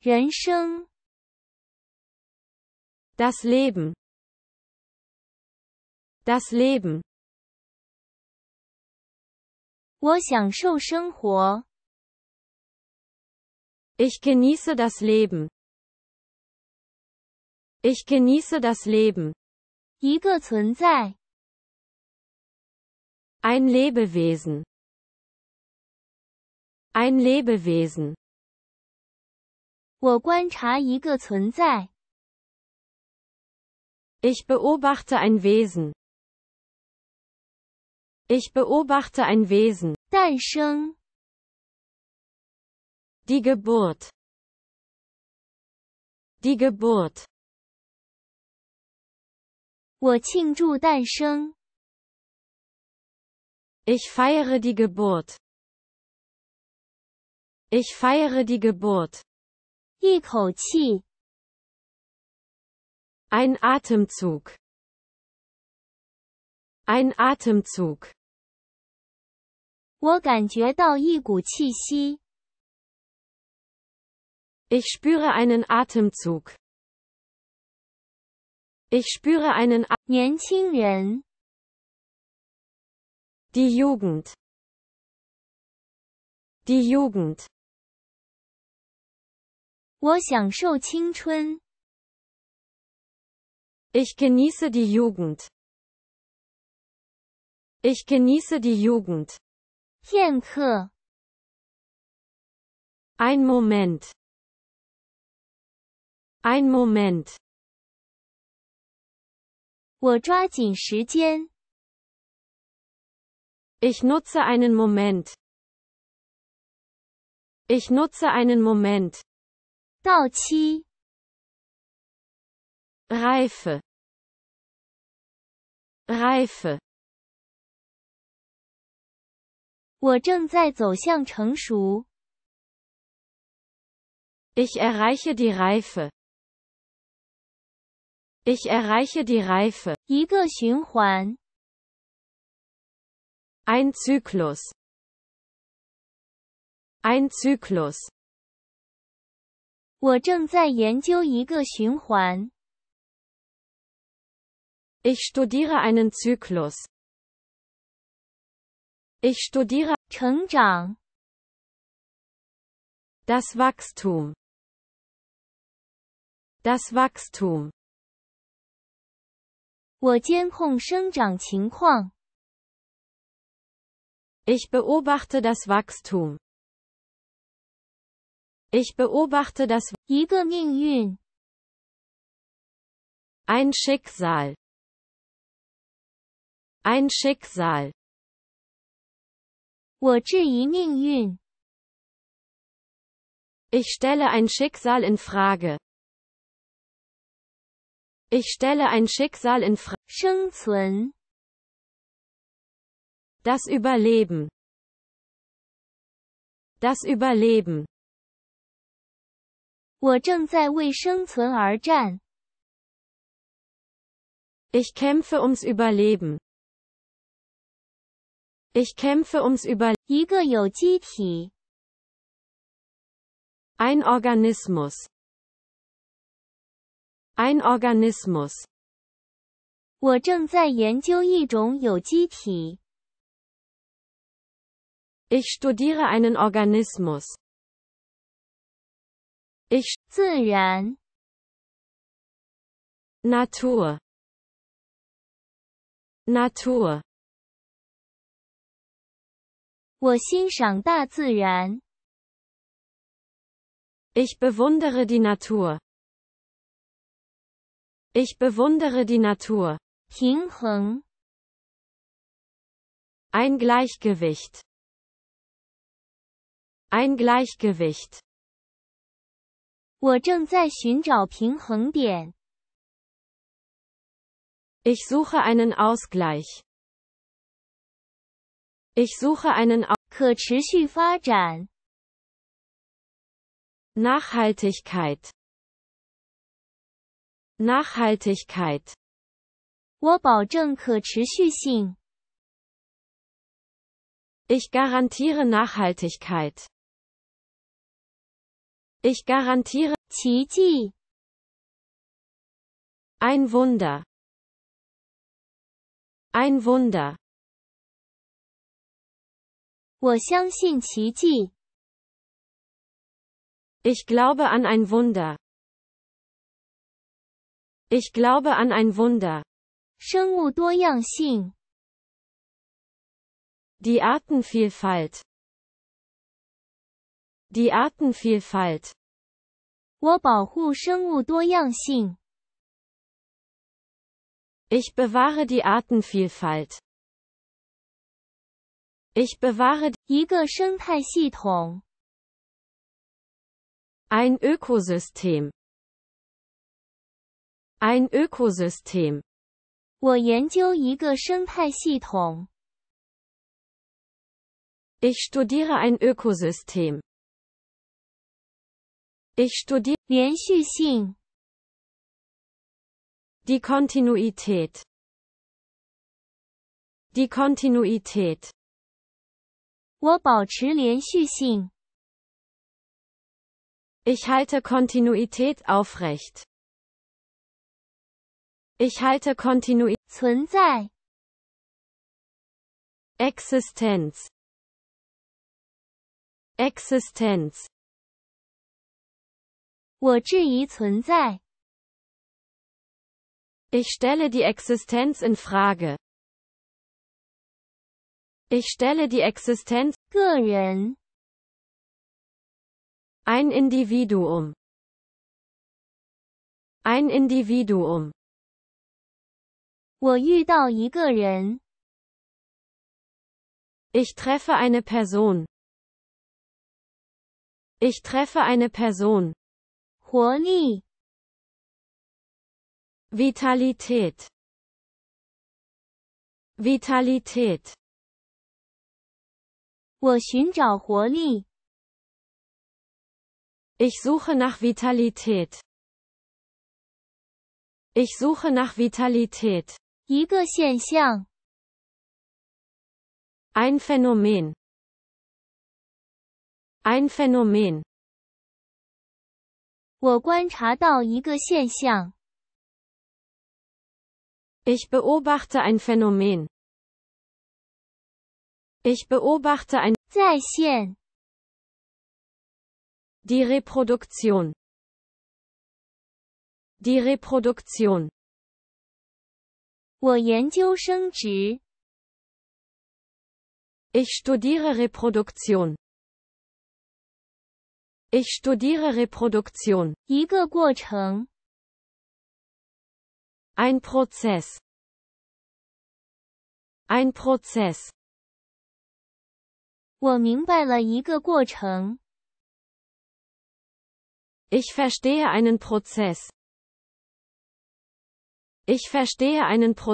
人生 das Leben das Leben 我享受生活 ich genieße das Leben ich genieße das Leben 一个存在 ein Lebewesen ein Lebewesen 我观察一个存在。Ich beobachte ein Wesen. Ich beobachte ein Wesen. Die Geburt. Die Geburt. Ich feiere die Geburt. Ich feiere die Geburt. 一口气 ein Atemzug ein Atemzug 我感觉到一股气息 ich spüre einen Atemzug ich spüre einen A 年轻人 die Jugend die Jugend 我享受青春。Ich genieße die Jugend. Ich genieße die Jugend. Ein Moment. Ein Moment. Ich nutze einen Moment. Ich nutze einen Moment. 到期 Reife Reife 我正在走向成熟 Ich erreiche die Reife Ich erreiche die Reife 一个循环 Ein Zyklus Ein Zyklus 我正在研究一个循环。Ich studiere einen Zyklus. Ich studiere 成长 das Wachstum. Das Wachstum. 我监控生长情况。Ich beobachte das Wachstum. Ich beobachte das 一个命运 ein Schicksal ein Schicksal 我质疑命运 Ich stelle ein Schicksal in Frage Ich stelle ein Schicksal in Frage Das Überleben Das Überleben 我正在为生存而战。Ich kämpfe ums Überleben. Ich kämpfe ums Überleben. Ein Organismus. Ein Organismus. Ich studiere einen Organismus. Ich, 自然 Natur Natur 我欣赏大自然 Ich bewundere die Natur Ich bewundere die Natur 平衡 Ein Gleichgewicht Ein Gleichgewicht 我正在寻找平衡点。Ich suche einen Ausgleich. Ich suche einen Au 可持续发展 Nachhaltigkeit. Nachhaltigkeit. Ich garantiere Nachhaltigkeit. Ich garantiere, 奇迹, ein Wunder, ein Wunder. 我相信奇迹. Ich glaube an ein Wunder. Ich glaube an ein Wunder. 生物多样性. Die Artenvielfalt. Die Artenvielfalt. 我保护生物多样性。Ich bewahre die Artenvielfalt. Ich bewahre Ein Ökosystem. Ein Ökosystem. Ich studiere ein Ökosystem. Ich studiere die Kontinuität die Kontinuität 我保持连续性 ich halte Kontinuität aufrecht. Ich halte Kontinuität 存在 Existenz Existenz ich stelle die Existenz in Frage. Ich stelle die Existenz 个人 ein Individuum ein Individuum 我遇到一个人 Ich treffe eine Person Ich treffe eine Person 活力 Vitalität Vitalität 我寻找活力 Ich suche nach Vitalität Ich suche nach Vitalität 一个现象 Ein Phänomen Ein Phänomen 我观察到一个现象。Ich beobachte ein Phänomen. Ich beobachte ein 在线 Die Reproduktion. Die Reproduktion. 我研究生殖。Ich studiere Reproduktion. Ich studiere Reproduktion. Ein Prozess. Ein Prozess. Ich verstehe einen Prozess. Ich verstehe einen Prozess.